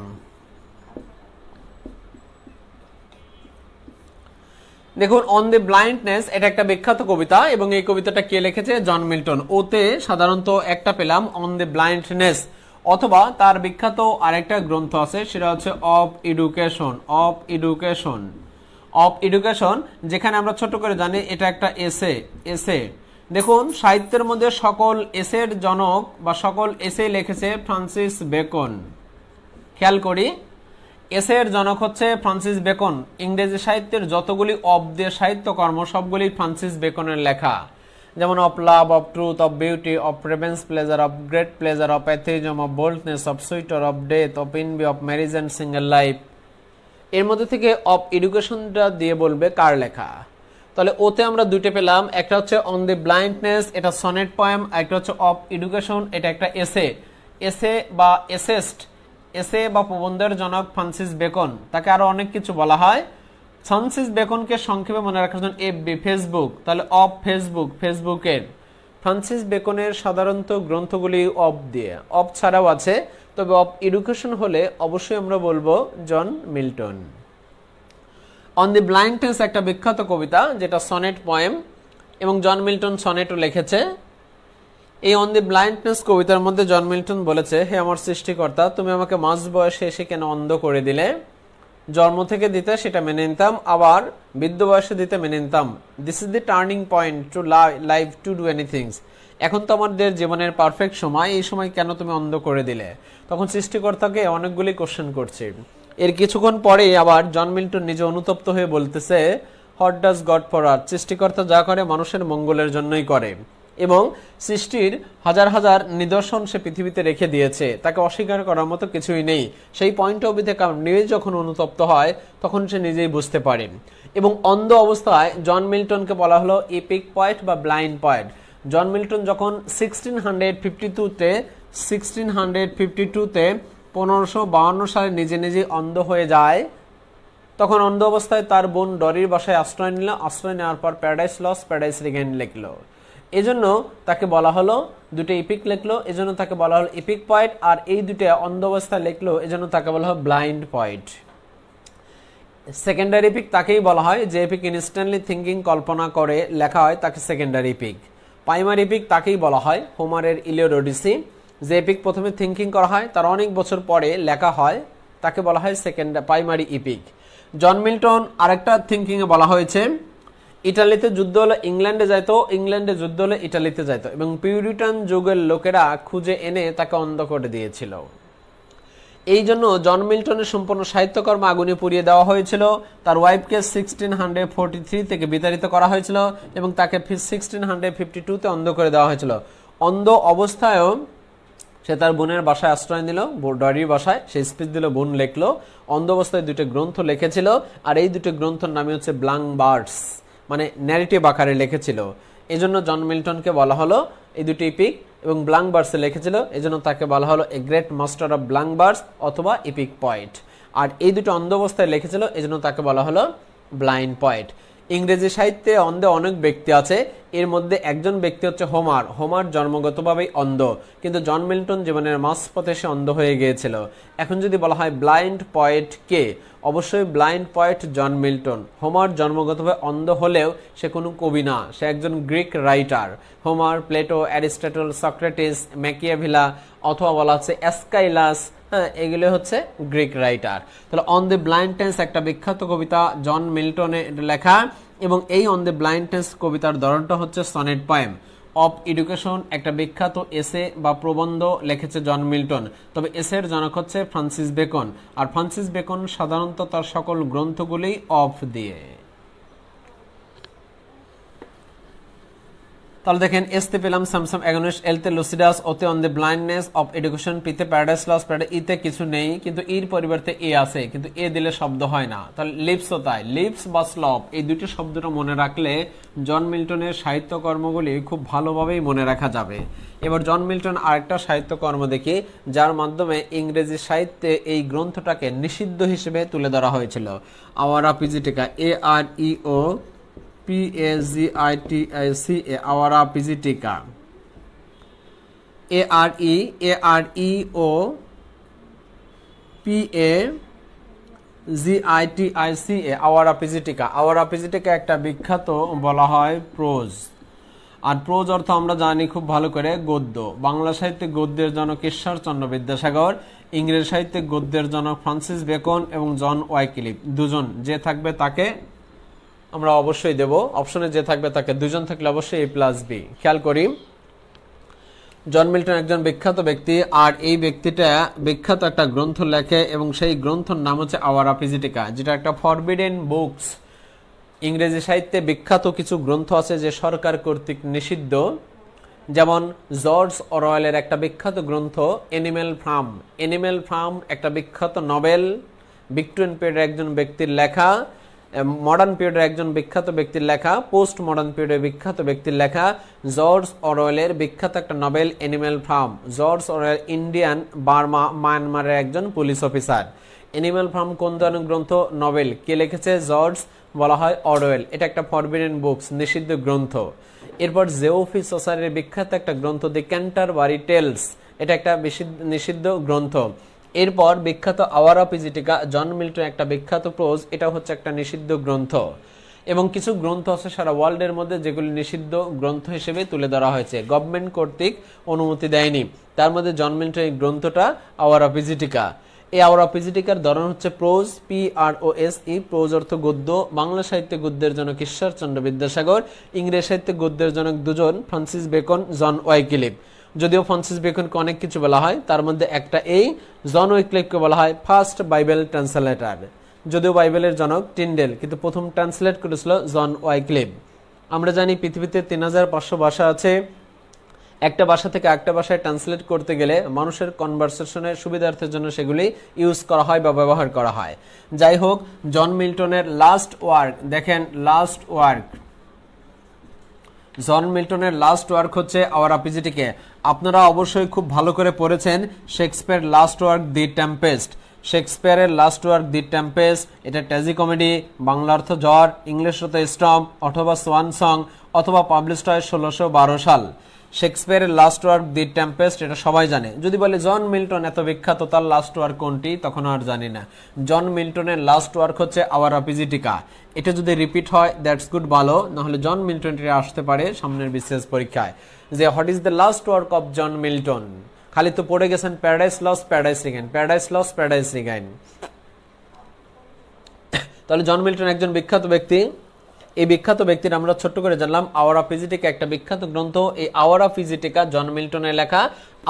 দেখুন অন দ্য ব্লাইন্ডনেস এটা একটা বিখ্যাত কবিতা এবং এই কবিতাটা কে লিখেছে জন মিল্টন ওতে সাধারণত একটা পেলাম অন দ্য ব্লাইন্ডনেস অথবা তার বিখ্যাত আরেকটা গ্রন্থ আছে সেটা হচ্ছে of education of education of education যেখানে আমরা ছোট করে জানি এটা একটা এসে এসে দেখুন সাহিত্যের মধ্যে সকল এসের জনক বা সকল এসে লিখেছে ফ্রান্সিস বেকন খেয়াল করি এসের জনক হচ্ছে ফ্রান্সিস বেকন ইংরেজি সাহিত্যের যতগুলি দে সাহিত্যকর্ম সবগুলি ফ্রান্সিস বেকনের লেখা যেমন of love of truth of beauty of প্রেভেন্স pleasure of great pleasure of atheism of boldness of suitor of death of envy of marriage and single life এর মধ্যে থেকে অফ এডুকেশনটা দিয়ে বলবে কার লেখা তাহলে ওতে আমরা দুটো পেলাম একটা হচ্ছে অন দি ব্লাইন্ডনেস এটা সনেট পয়েম একটা হচ্ছে অফ এডুকেশন এটা একটা এসে এসে বা এসেস্ট এসে বা প্রবন্ধের জনক ফ্রান্সিস বেকন তাকে আরও অনেক কিছু বলা হয় ফ্রান্সিস বেকনকে সংক্ষেপে মনে রাখার জন্য বি ফেসবুক তাহলে অফ ফেসবুক ফেসবুকের ফ্রান্সিস বেকনের সাধারণত গ্রন্থগুলি অফ দিয়ে অফ ছাড়াও আছে তবে অফ এডুকেশন হলে অবশ্যই আমরা বলবো John Milton on the blindness একটা বিখ্যাত কবিতা যেটা সনেট পয়েম এবং জন মিল্টন সনেটও লিখেছে এই অন দি ব্লাইন্ডনেস কবিতার মধ্যে জন মিল্টন বলেছে হে আমার সৃষ্টিকর্তা তুমি আমাকে মাঝ বয়সে এসে কেন অন্ধ করে দিলে জন্ম থেকে দিতে সেটা মেনে নিতাম আবার বৃদ্ধ বয়সে দিতে মেনে নিতাম this is the turning point to life to do anythings এখন তো আমাদের জীবনের পারফেক্ট সময় এই সময় কেন তুমি অন্ধ করে দিলে তখন সৃষ্টিকর্তাকে অনেকগুলি কোশ্চেন করছে এর কিছুক্ষণ পরে আবার জন মিল্টন নিজে অনুতপ্ত হয়ে বলতেছে হট ডাজ গড ফর আর সৃষ্টিকর্তা যা করে মানুষের মঙ্গলের জন্যই করে এবং সৃষ্টির হাজার হাজার নিদর্শন সে পৃথিবীতে রেখে দিয়েছে তাকে অস্বীকার করার মতো কিছুই নেই সেই পয়েন্ট অফ ভিউতে কারণ যখন অনুতপ্ত হয় তখন সে নিজেই বুঝতে পারে এবং অন্ধ অবস্থায় জন মিল্টনকে বলা হলো এপিক পয়েন্ট বা ব্লাইন্ড পয়েন্ট জন মিল্টন যখন সিক্সটিন হান্ড্রেড ফিফটি টুতে সিক্সটিন হান্ড্রেড ফিফটি টুতে পনেরোশো বাউন্ন সালে নিজে নিজেই অন্ধ হয়ে যায় তখন অন্ধ অবস্থায় তার বোন ডরির বাসায় আশ্রয় নিল আশ্রয় নেওয়ার পর প্যারাডাইস লস প্যারাডাইস রিগেন লিখলো এজন্য তাকে বলা হলো দুটো ইপিক লেখলো এজন্য তাকে বলা হলো ইপিক পয়েন্ট আর এই দুটো অন্ধ অবস্থায় লেখলো এজন্য তাকে বলা হলো ব্লাইন্ড পয়েন্ট সেকেন্ডারি পিক তাকেই বলা হয় যে পিক ইনস্ট্যান্টলি থিঙ্কিং কল্পনা করে লেখা হয় তাকে সেকেন্ডারি পিক প্রাইমারি পিক তাকেই বলা হয় হোমারের ইলিওরোডিসি যে পিক প্রথমে থিঙ্কিং করা হয় তার অনেক বছর পরে লেখা হয় তাকে বলা হয় second primary epic John Milton আরেকটা থিঙ্কিংয়ে বলা হয়েছে ইটালিতে যুদ্ধ হলে ইংল্যান্ডে যাইত ইংল্যান্ডে যুদ্ধ হলে ইটালিতে যাইত এবং পিউরিটান যুগের লোকেরা খুঁজে এনে তাকে অন্ধ করে দিয়েছিল এই জন্য জন মিল্টনের সম্পূর্ণ সাহিত্যকর্ম আগুনে পুড়িয়ে দেওয়া হয়েছিল তার ওয়াইফকে সিক্সটিন হান্ড্রেড ফোরটি থ্রি থেকে বিতাড়িত করা হয়েছিল এবং তাকে সিক্সটিন হান্ড্রেড ফিফটি টুতে অন্ধ করে দেওয়া হয়েছিল অন্ধ অবস্থায়ও সে তার বোনের বাসায় আশ্রয় নিল ডরির বাসায় সে স্পিচ দিল বোন লেখলো অন্ধ অবস্থায় দুটো গ্রন্থ লিখেছিল আর এই দুটো গ্রন্থের নামই হচ্ছে ব্লাং বার্ডস মানে ন্যারেটিভ আকারে লিখেছিল এজন্য জন মিল্টনকে বলা হলো এই দুটি ইপিক এবং ব্লাংবার্সে বার্সে লিখেছিল এজন্য তাকে বলা হলো a great master of blank অথবা ইপিক পয়েন্ট আর এই দুটো অন্ধ অবস্থায় লিখেছিল এজন্য তাকে বলা হলো ব্লাইন্ড পয়েন্ট ইংরেজি সাহিত্যে অন্ধে অনেক ব্যক্তি আছে এর মধ্যে একজন ব্যক্তি হচ্ছে হোমার হোমার জন্মগতভাবেই অন্ধ কিন্তু জন মিল্টন জীবনের মাঝপথে সে অন্ধ হয়ে গিয়েছিল এখন যদি বলা হয় ব্লাইন্ড পয়েট কে অবশ্যই blind poet John Milton Homer জন্মগতভাবে অন্ধ হলেও সে কোনো কবি না সে একজন Greek writer Homer Plato Aristotle Socrates Machiavelli অথবা বলা হচ্ছে অ্যাসকাইলাস হ্যাঁ এগুলো হচ্ছে গ্রিক রাইটার তাহলে অন দ্য ব্লাইন্ড টেন্স একটা বিখ্যাত কবিতা জন মিল্টনের লেখা এবং এই অন দ্য ব্লাইন্ড টেন্স কবিতার ধরনটা হচ্ছে সনেট পয়েম অফ এডুকেশন একটা বিখ্যাত এসে বা প্রবন্ধ লিখেছে জন মিল্টন তবে এসের জনক হচ্ছে ফ্রান্সিস বেকন আর ফ্রান্সিস বেকন সাধারণত তার সকল গ্রন্থগুলি অফ দিয়ে তাহলে দেখেন এসতে পেলাম স্যামসাং অ্যাগনোস এলতে লুসিডাস ওতে on the blindness of education পিতে প্যারাডাইস লস প্যারাডাইস ইতে কিছু নেই কিন্তু ইর পরিবর্তে এ আছে কিন্তু এ দিলে শব্দ হয় না তাহলে লিপসও তাই লিপস বা স্লপ এই দুটি শব্দটা মনে রাখলে জন মিল্টনের সাহিত্যকর্মগুলি খুব ভালোভাবেই মনে রাখা যাবে এবার জন মিল্টন আরেকটা সাহিত্যকর্ম দেখি যার মাধ্যমে ইংরেজি সাহিত্যে এই গ্রন্থটাকে নিষিদ্ধ হিসেবে তুলে ধরা হয়েছিল Areopagitica A R E O P A G I T I C A Areopagitica A R E A R E O P A G I T I C A Areopagitica Areopagitica একটা বিখ্যাত বলা হয় pros আর pros অর্থ আমরা জানি খুব ভালো করে গদ্য বাংলা সাহিত্যে গদ্যের জনক ঈশ্বরচন্দ্র বিদ্যাসাগর ইংরেজ সাহিত্যে গদ্যের জনক ফ্রান্সিস বেকন এবং জন ওয়াইকিলিপ দুজন যে থাকবে তাকে আমরা অবশ্যই দেব অপশনে যে থাকবে তাকে দুজন থাকলে অবশ্যই এ প্লাস বি খেয়াল করি জন মিল্টন একজন বিখ্যাত ব্যক্তি আর এই ব্যক্তিটা বিখ্যাত একটা গ্রন্থ লেখে এবং সেই গ্রন্থর নাম হচ্ছে আওয়ার অপিজিটিকা যেটা একটা ফরবিডেন বুকস ইংরেজি সাহিত্যে বিখ্যাত কিছু গ্রন্থ আছে যে সরকার কর্তৃক নিষিদ্ধ যেমন জর্জ অরয়েলের একটা বিখ্যাত গ্রন্থ এনিম্যাল ফার্ম এনিম্যাল ফার্ম একটা বিখ্যাত নভেল ভিক্টোরিয়ান পেডের একজন ব্যক্তির লেখা মডার্ন পিরিয়ডের একজন বিখ্যাত ব্যক্তির লেখা পোস্ট মডার্ন পিরিয়ডের বিখ্যাত ব্যক্তির লেখা জর্জ অরওয়েলের বিখ্যাত একটা novel Animal Farm George Orwell Indian Burma মায়ানমারের একজন পুলিশ অফিসার এনিম্যাল ফার্ম কোন ধরনের গ্রন্থ নভেল কে লিখেছে জর্জ বলা হয় অরওয়েল এটা একটা ফরবিডেন বুকস নিষিদ্ধ গ্রন্থ এরপর জেওফি সোসারের বিখ্যাত একটা গ্রন্থ দি ক্যান্টার বারি টেলস এটা একটা নিষিদ্ধ গ্রন্থ এরপর বিখ্যাত Areopagitica John Milton একটা বিখ্যাত প্রোজ এটা হচ্ছে একটা নিষিদ্ধ গ্রন্থ এবং কিছু গ্রন্থ আছে সারা ওয়ার্ল্ডের মধ্যে যেগুলি নিষিদ্ধ গ্রন্থ হিসেবে তুলে ধরা হয়েছে গভর্নমেন্ট কর্তৃক অনুমতি দেয়নি তার মধ্যে জন মিল্টন এই গ্রন্থটা আওয়ার অফ ইজিটিকা এই আওয়ার অফ ইজিটিকার ধরন হচ্ছে prose P R O S E prose অর্থ গদ্য বাংলা সাহিত্যে গদ্যের জনক ঈশ্বরচন্দ্র বিদ্যাসাগর ইংরেজ সাহিত্যে গদ্যের জনক দুজন ফ্রান্সিস বেকন জন ওয়াইকিলিপ যদিও ফ্রান্সিস বেকনকে অনেক কিছু বলা হয় তার মধ্যে একটা এই জন উইকলিফকে বলা হয় ফার্স্ট বাইবেল ট্রান্সলেটার যদিও বাইবেলের জনক টিন্ডেল কিন্তু প্রথম ট্রান্সলেট করেছিল জন ওয়াইক্লিভ আমরা জানি পৃথিবীতে তিন হাজার পাঁচশো ভাষা আছে একটা ভাষা থেকে একটা ভাষায় ট্রান্সলেট করতে গেলে মানুষের কনভারসেশনের সুবিধার্থের জন্য সেগুলি ইউজ করা হয় বা ব্যবহার করা হয় যাই হোক জন মিল্টনের লাস্ট ওয়ার্ক দেখেন লাস্ট ওয়ার্ক জন মিল্টনের লাস্ট ওয়ার্ক হচ্ছে আওয়ার আপিজিটিকে আপনারা অবশ্যই খুব ভালো করে পড়েছেন Shakespeare last work the Tempest শেক্সপিয়ারের লাস্ট ওয়ার্ক দি টেম্পেস্ট এটা ট্যাজি কমেডি বাংলা অর্থ জ্বর ইংলিশ অর্থ স্টম্প অথবা সোয়ান সং অথবা পাবলিশড হয় ষোলোশো সাল শেক্সপিয়ারের লাস্ট ওয়ার্ক দি টেম্পেস্ট এটা সবাই জানে যদি বলে জন মিল্টন এত বিখ্যাত তার লাস্ট ওয়ার্ক কোনটি তখন আর জানি না জন মিল্টনের লাস্ট ওয়ার্ক হচ্ছে আওয়ার অপিজিটিকা এটা যদি রিপিট হয় দ্যাটস গুড ভালো নাহলে জন মিল্টন এটা আসতে পারে সামনের বিশেষ পরীক্ষায় যে what is the last work of John Milton খালি তো পড়ে গেছেন Paradise Lost Paradise Regain Paradise Lost Paradise Regain তাহলে জন মিল্টন একজন বিখ্যাত ব্যক্তি এই বিখ্যাত ব্যক্তির আমরা ছোট্ট করে জানলাম আওয়ারা ফিজিটিকা একটা বিখ্যাত গ্রন্থ এই আওয়ারা ফিজিটিকা জন মিল্টনের লেখা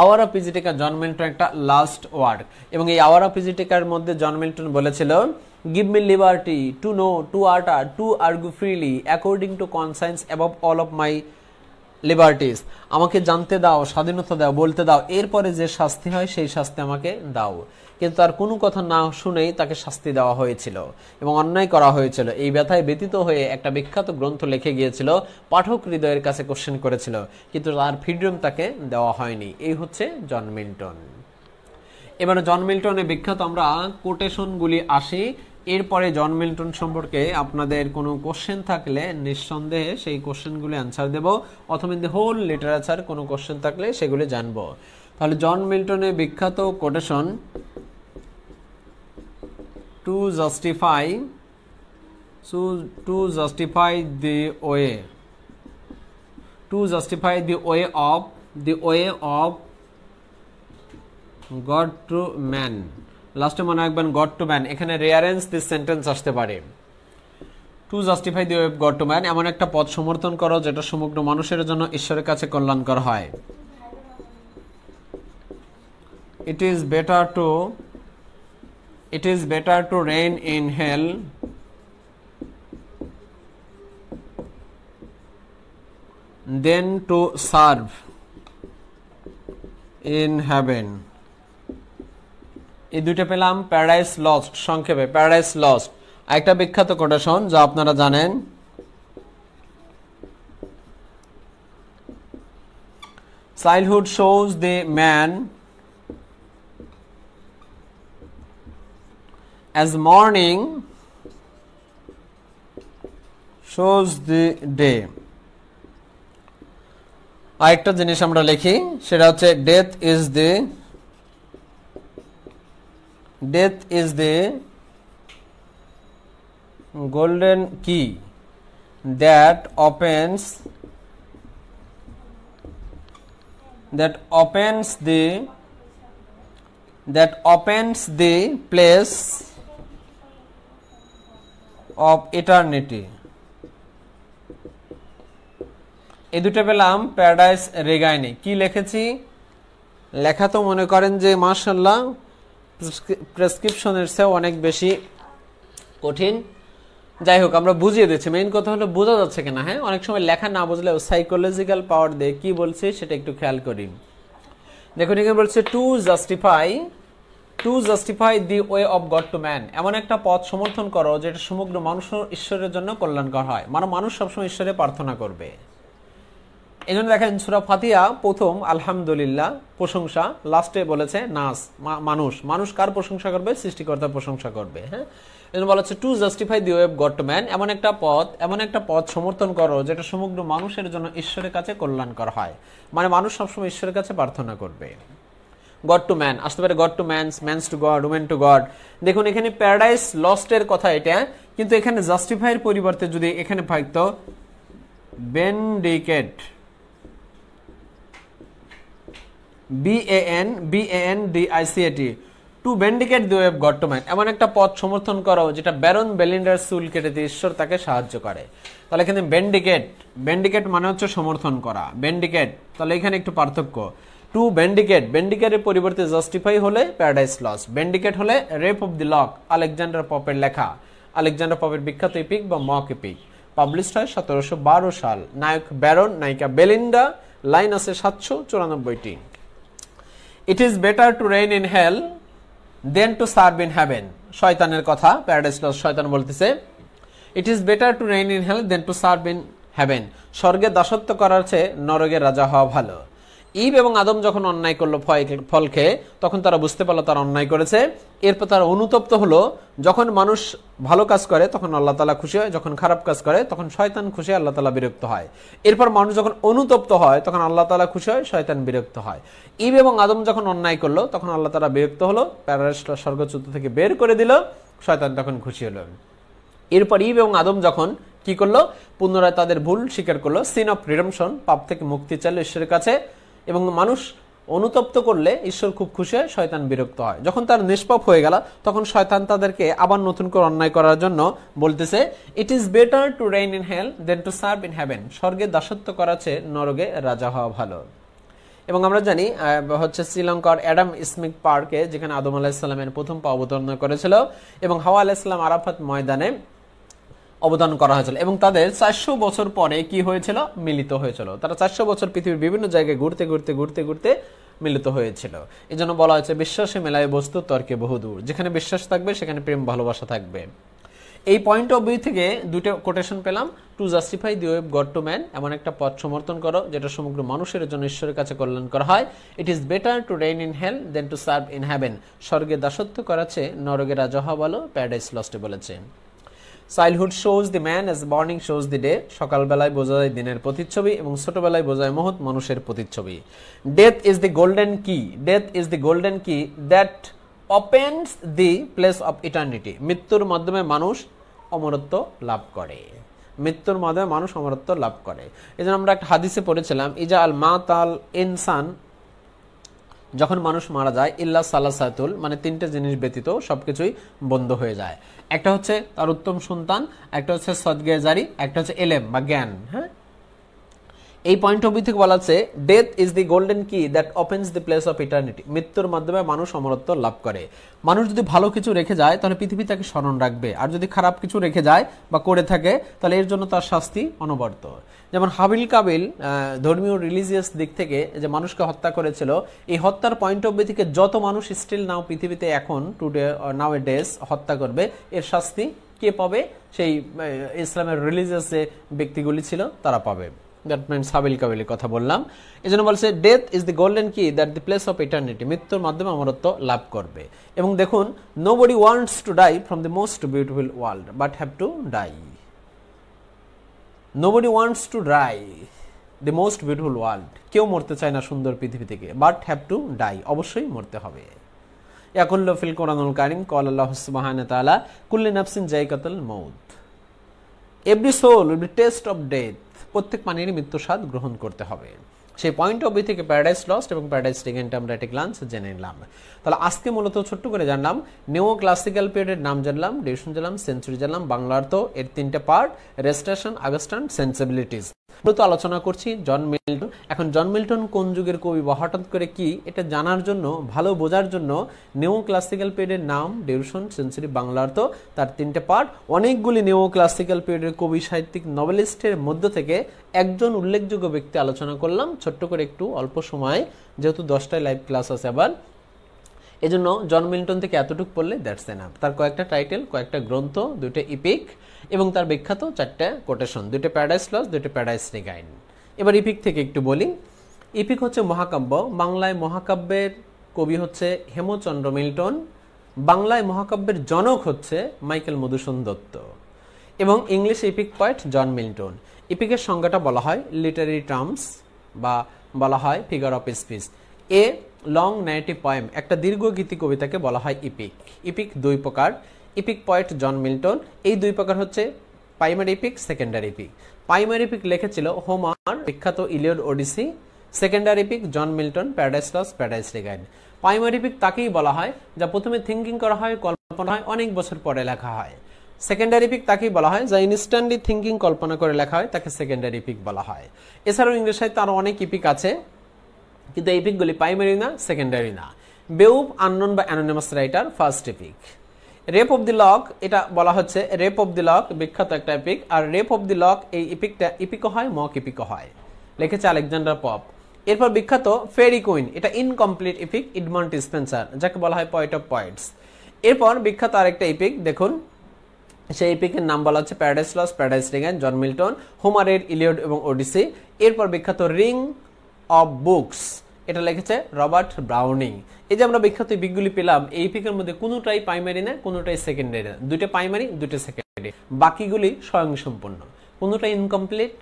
আওয়ারা ফিজিটিকা জন মিল্টন একটা লাস্ট ওয়ার্ড এবং এই আওয়ারা ফিজিটিকার মধ্যে জন মিল্টন বলেছিল give me liberty to know to utter to argue freely according to conscience above all of my liberties আমাকে জানতে দাও স্বাধীনতা দাও বলতে দাও এরপরে যে শাস্তি হয় সেই শাস্তি আমাকে দাও কিন্তু তার কোনো কথা না শুনেই তাকে শাস্তি দেওয়া হয়েছিল এবং অন্যায় করা হয়েছিল এই ব্যথায় ব্যতীত হয়ে একটা বিখ্যাত গ্রন্থ লিখে গিয়েছিল পাঠক হৃদয়ের কাছে কোশ্চেন করেছিল কিন্তু তার ফ্রিডম তাকে দেওয়া হয়নি এই হচ্ছে জন মিল্টন এবার জন মিল্টনের বিখ্যাত আমরা কোটেশনগুলি আসি এরপরে জন মিল্টন সম্পর্কে আপনাদের কোনো কোশ্চেন থাকলে নিঃসন্দেহে সেই কোশ্চেনগুলি অ্যান্সার দেব অথবা দি হোল লিটারেচার কোনো কোশ্চেন থাকলে সেগুলি জানবো তাহলে জন মিল্টনের বিখ্যাত quotation to justify so to justify the way to justify the way of the way of God to man লাস্টে মনে রাখবেন গড টু ম্যান এখানে রেয়ারেন্স দিস সেন্টেন্স আসতে পারে to justify the web God to man এমন একটা পথ সমর্থন করো যেটা সমগ্র মানুষের জন্য ঈশ্বরের কাছে কল্যাণকর হয় it is better to it is better to reign in hell than to serve in heaven এই দুইটা পেলাম প্যারাডাইস লস্ট সংক্ষেপে প্যারাডাইস লস্ট একটা বিখ্যাত কোটেশন যা আপনারা জানেন childhood shows the man as morning shows the day আরেকটা জিনিস আমরা লিখি সেটা হচ্ছে death is the death is the golden key that opens that opens the that opens the place of eternity এ দুটো পেলাম প্যারাডাইস রেগাইনে কি লিখেছি লেখা তো মনে করেন যে মার্শাল্লাহ প্রেসক্রিপশনের চেয়েও অনেক বেশি কঠিন যাই হোক আমরা বুঝিয়ে দিচ্ছি মেইন কথা হলো বোঝা যাচ্ছে কিনা হ্যাঁ অনেক সময় লেখা না বুঝলেও সাইকোলজিক্যাল পাওয়ার দিয়ে কি বলছে সেটা একটু খেয়াল করি দেখুন এখানে বলছে to justify to justify the way of God to man এমন একটা পথ সমর্থন করো যেটা সমগ্র মানুষ ঈশ্বরের জন্য কল্যাণকর হয় মানে মানুষ সবসময় ঈশ্বরে প্রার্থনা করবে এই জন্য দেখেন সুরা ফাতিয়া প্রথম আলহামদুলিল্লাহ প্রশংসা লাস্টে বলেছে নাস মানুষ মানুষ কার প্রশংসা করবে সৃষ্টিকর্তার প্রশংসা করবে হ্যাঁ এই জন্য বলা হচ্ছে to justify the web God to man এমন একটা পথ এমন একটা পথ সমর্থন করো যেটা সমগ্র মানুষের জন্য ঈশ্বরের কাছে কল্যাণকর হয় মানে মানুষ সবসময় ঈশ্বরের কাছে প্রার্থনা করবে গড টু ম্যান আসতে পারে God to mans mans to God women to God দেখুন এখানে প্যারাডাইস লস্টের কথা এটা কিন্তু এখানে জাস্টিফাইয়ের পরিবর্তে যদি এখানে থাকত vindicate B A N B A N D I C A T to vindicate the web God to man এমন একটা পথ সমর্থন করো যেটা ব্যারন বেলিন্ডার সুল কেটে দিয়ে ঈশ্বর তাকে সাহায্য করে তাহলে এখানে বেন্ডিকেট বেন্ডিকেট মানে হচ্ছে সমর্থন করা বেন্ডিকেট তাহলে এখানে একটু পার্থক্য টু ব্যান্ডিকেট ব্যান্ডিকেটের পরিবর্তে জাস্টিফাই হলে প্যারাডাইস লস ব্যান্ডিকেট হলে Rape of the Lock Alexander পপের লেখা আলেকজান্ডার পপের বিখ্যাত ইপিক বা মক ইপিক পাবলিশড হয় সতেরোশো বারো সাল নায়ক ব্যারন নায়িকা বেলিন্ডা লাইন আছে সাতশো চুরানব্বইটি it is better to reign in hell than to serve in heaven শয়তানের কথা প্যারাডাইস লস শয়তান বলতেছে it is better to reign in hell than to serve in heaven স্বর্গে দাসত্ব করার চেয়ে নরকে রাজা হওয়া ভালো ইব এবং আদম যখন অন্যায় করলো ফল খেয়ে তখন তারা বুঝতে পারলো তারা অন্যায় করেছে এরপর তারা অনুতপ্ত হলো যখন মানুষ ভালো কাজ করে তখন আল্লাহ তালা খুশি হয় যখন খারাপ কাজ করে তখন শয়তান খুশি আল্লাহ তালা বিরক্ত হয় এরপর মানুষ যখন অনুতপ্ত হয় তখন আল্লাহ তালা খুশি হয় শয়তান বিরক্ত হয় ইব এবং আদম যখন অন্যায় করলো তখন আল্লাহ তালা বিরক্ত হলো প্যারারেস্টরা স্বর্গচ্যুত থেকে বের করে দিল শয়তান তখন খুশি হলো এরপর ইব এবং আদম যখন কি করলো পুনরায় তাদের ভুল স্বীকার করলো সিন অফ রিডমশন পাপ থেকে মুক্তি চাইল ঈশ্বরের কাছে এবং মানুষ অনুতপ্ত করলে ঈশ্বর খুব খুশি হয় শয়তান বিরক্ত হয় যখন তার নিষ্পাপ হয়ে গেল তখন শয়তান তাদেরকে আবার নতুন করে অন্যায় করার জন্য বলতেছে it is better to reign in hell than to serve in heaven স্বর্গে দাসত্ব করা চেয়ে নরগে রাজা হওয়া ভালো এবং আমরা জানি হচ্ছে শ্রীলঙ্কার অ্যাডাম ইসমিক পার্কে যেখানে আদম আলাহিসাল্লামের প্রথম পা অবতরণ করেছিল এবং হাওয়া আলাহিসাল্লাম আরাফাত ময়দানে অবদান করা হয়েছিল এবং তাদের চারশো বছর পরে কি হয়েছিল মিলিত হয়েছিল তারা চারশো বছর পৃথিবীর বিভিন্ন জায়গায় ঘুরতে ঘুরতে ঘুরতে ঘুরতে মিলিত হয়েছিল এই জন্য বলা হয়েছে বিশ্বাসে মেলায় বস্তু তর্কে বহুদূর যেখানে বিশ্বাস থাকবে সেখানে প্রেম ভালোবাসা থাকবে এই পয়েন্ট অফ ভিউ থেকে দুটো কোটেশন পেলাম to justify the web God to man এমন একটা পথ সমর্থন করো যেটা সমগ্র মানুষের জন্য ঈশ্বরের কাছে কল্যাণ করা হয় it is better to reign in hell than to serve in heaven স্বর্গে দাসত্ব করাছে নরকে রাজা হওয়া বলো প্যারাডাইস লস্টে বলেছে childhood shows the man as morning shows the day সকালবেলায় বোঝায় দিনের প্রতিচ্ছবি এবং ছোটবেলায় বোঝায় মহৎ মানুষের প্রতিচ্ছবি death is the golden key death is the golden key that opens the place of eternity মৃত্যুর মাধ্যমে মানুষ অমরত্ব লাভ করে মৃত্যুর মাধ্যমে মানুষ অমরত্ব লাভ করে এই আমরা একটা হাদিসে পড়েছিলাম ইজা আল মাত আল ইনসান যখন মানুষ মারা যায় ইল্লা সাইতুল মানে তিনটে জিনিস ব্যতীত সব কিছুই বন্ধ হয়ে যায় একটা হচ্ছে তার উত্তম সন্তান একটা হচ্ছে সদগে জারি একটা হচ্ছে এলেম বা জ্ঞান হ্যাঁ এই পয়েন্ট অফ ভিউ থেকে বলা আছে death is the golden key that opens the place of eternity মৃত্যুর মাধ্যমে মানুষ অমরত্ব লাভ করে মানুষ যদি ভালো কিছু রেখে যায় তাহলে পৃথিবী তাকে স্মরণ রাখবে আর যদি খারাপ কিছু রেখে যায় বা করে থাকে তাহলে এর জন্য তার শাস্তি অনবর্ত যেমন হাবিল কাবিল ধর্মীয় রিলিজিয়াস দিক থেকে যে মানুষকে হত্যা করেছিল এই হত্যার পয়েন্ট অফ ভিউ থেকে যত মানুষ স্টিল নাও পৃথিবীতে এখন টুডে নাও এ ডেস হত্যা করবে এর শাস্তি কে পাবে সেই ইসলামের রিলিজিয়াস যে ব্যক্তিগুলি ছিল তারা পাবে দ্যাট মিনস হাবিল কাবিলের কথা বললাম এই জন্য বলছে death is the golden key that the place of eternity মৃত্যুর মাধ্যমে অমরত্ব লাভ করবে এবং দেখুন nobody wants to die from the most beautiful world but have to die nobody wants to die the most beautiful world কেউ মরতে চায় না সুন্দর পৃথিবী থেকে বাট হ্যাভ টু ডাই অবশ্যই মরতে হবে ইয়াকুল্ল ফিল কোরআনুল কারিম কল আল্লাহ সুবাহান তালা কুল্লি নাফসিন জাইকাতুল মৌত every soul will test of death প্রত্যেক মৃত্যু মৃত্যুস্বাদ গ্রহণ করতে হবে সেই পয়েন্ট অফ ভিউ থেকে প্যারাডাইস লস্ট এবং প্যারাডাইস রিগেনটা আমরা একটা গ্লান্স জেনে নিলাম তাহলে আজকে মূলত ছোট্ট করে জানলাম নিউ ক্লাসিক্যাল পিরিয়ডের নাম জানলাম ডিউশন জানলাম সেঞ্চুরি জানলাম বাংলার তো এর তিনটে পার্ট রেস্ট্রেশন আগস্টান সেন্সিবিলিটিস মূলত আলোচনা করছি জন মিল্টন এখন জন মিল্টন কোন যুগের কবি বা হঠাৎ করে কি এটা জানার জন্য ভালো বোঝার জন্য নেও ক্লাসিক্যাল পিরিয়ডের নাম ডিউরেশন সেঞ্চুরি বাংলার তো তার তিনটে পার্ট অনেকগুলি নেও ক্লাসিক্যাল পিরিয়ডের কবি সাহিত্যিক নভেলিস্টের মধ্য থেকে একজন উল্লেখযোগ্য ব্যক্তি আলোচনা করলাম ছোট্ট করে একটু অল্প সময় যেহেতু দশটায় লাইভ ক্লাস আছে আবার এজন্য জন মিল্টন থেকে এতটুকু পড়লে দ্যাটস এনাফ তার কয়েকটা টাইটেল কয়েকটা গ্রন্থ দুইটা ইপিক এবং তার বিখ্যাত চারটে কোটেশন দুটো প্যারাডাইস লস দুটো প্যারাডাইস রিগাইন এবার ইপিক থেকে একটু বলি ইপিক হচ্ছে মহাকাব্য বাংলায় মহাকাব্যের কবি হচ্ছে হেমচন্দ্র মিল্টন বাংলায় মহাকাব্যের জনক হচ্ছে মাইকেল মধুসূন দত্ত এবং English epic poet John Milton ইপিকের সংজ্ঞাটা বলা হয় লিটারি টার্মস বা বলা হয় figure of speech a long নাইটি পয়েম একটা দীর্ঘ গীতি কবিতাকে বলা হয় ইপিক ইপিক দুই প্রকার ইপিক পয়েট জন মিল্টন এই দুই প্রকার হচ্ছে primary epic secondary epic primary epic লিখেছিল হোমার বিখ্যাত Iliad Odyssey secondary epic John Milton Paradise Lost Paradise Regained primary epic তাকেই বলা হয় যা প্রথমে থিঙ্কিং করা হয় কল্পনা হয় অনেক বছর পরে লেখা হয় সেকেন্ডারি পিক তাকেই বলা হয় যা ইনস্ট্যান্টলি থিঙ্কিং কল্পনা করে লেখা হয় তাকে সেকেন্ডারি পিক বলা হয় এছাড়াও ইংলিশ সাহিত্যে আরও অনেক ইপিক আছে কিন্তু এই পিকগুলি প্রাইমারি না সেকেন্ডারি না বেউব আননোন বা anonymous writer first epic Rape of the Lock এটা বলা হচ্ছে রেপ অফ দি লক বিখ্যাত একটা এপিক আর রেপ অফ দি লক এই ইপিকটা ইপিকো হয় মক ইপিকো হয় লিখেছে আলেকজান্ডার পপ এরপর বিখ্যাত ফেরি কুইন এটা ইনকমপ্লিট ইপিক ইডমন্ট স্পেন্সার যাকে বলা হয় পয়েট অফ পয়েন্টস এরপর বিখ্যাত আরেকটা ইপিক দেখুন সেই ইপিকের নাম বলা হচ্ছে Paradise Lost Paradise Regained John Milton হোমারের ইলিয়ড এবং ওডিসি এরপর বিখ্যাত রিং অফ বুকস এটা লিখেছে রবার্ট ব্রাউনিং এই যে আমরা বিখ্যাত বিগগুলি পেলাম এই পিকের মধ্যে কোনোটাই প্রাইমারি না কোনোটাই সেকেন্ডারি না দুইটা প্রাইমারি দুইটা সেকেন্ডারি বাকিগুলি স্বয়ংসম্পূর্ণ কোনোটা ইনকমপ্লিট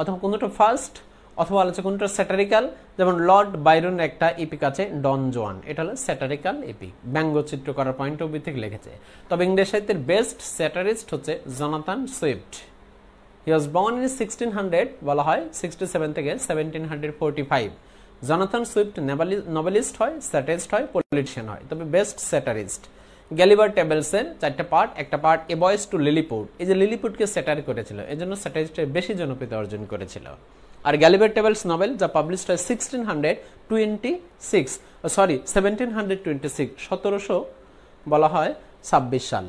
অথবা কোনোটা ফার্স্ট অথবা হচ্ছে কোনটা স্যাটারিক্যাল যেমন লর্ড বাইরন একটা এপিক আছে ডন জোয়ান এটা হলো স্যাটারিক্যাল এপিক ব্যঙ্গচিত্র করার পয়েন্ট অফ ভিউ থেকে লিখেছে তবে ইংরেজ সাহিত্যের বেস্ট স্যাটারিস্ট হচ্ছে Jonathan Swift he was born in sixteen hundred বলা হয় সিক্সটি সেভেন থেকে seventeen hundred forty five Jonathan Swift novelist হয় স্যাটারিস্ট হয় পলিটিশিয়ান হয় তবে বেস্ট স্যাটারিস্ট গ্যালিভার টেবলসের চারটা পার্ট একটা পার্ট এ বয়েস টু লিলিপুট এই যে লিলিপুটকে স্যাটার করেছিল এই জন্য স্যাটারিস্টের বেশি জনপ্রিয়তা অর্জন করেছিল আর গ্যালিভার টেবলস নভেল যা পাবলিশ হয় sixteen hundred twenty six sorry seventeen hundred twenty six সতেরোশো বলা হয় ছাব্বিশ সাল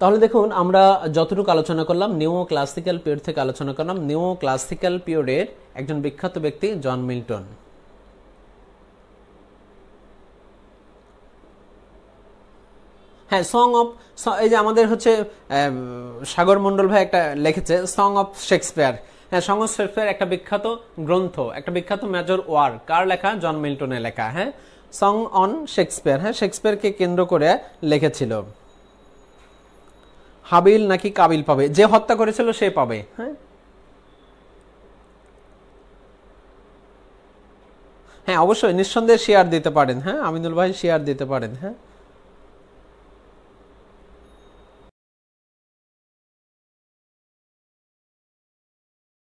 তাহলে দেখুন আমরা যতটুকু আলোচনা করলাম নিউ ক্লাসিক্যাল পিরিয়ড থেকে আলোচনা করলাম নিউ ক্লাসিক্যাল পিরিয়ডের একজন বিখ্যাত ব্যক্তি জন মিল্টন হ্যাঁ সং অফ এই যে আমাদের হচ্ছে সাগর মন্ডল ভাই একটা লিখেছে সং অফ শেক্সপিয়ার হ্যাঁ সং অফ শেক্সপিয়ার একটা বিখ্যাত গ্রন্থ একটা বিখ্যাত মেজর ওয়ার কার লেখা জন মিল্টনের লেখা হ্যাঁ সং অন শেক্সপিয়ার হ্যাঁ শেক্সপিয়ারকে কেন্দ্র করে লিখেছিল হাবিল নাকি কাবিল পাবে যে হত্যা করেছিল সে পাবে হ্যাঁ হ্যাঁ অবশ্যই নিঃসন্দেহে শেয়ার দিতে পারেন হ্যাঁ আমিনুল ভাই শেয়ার দিতে পারেন হ্যাঁ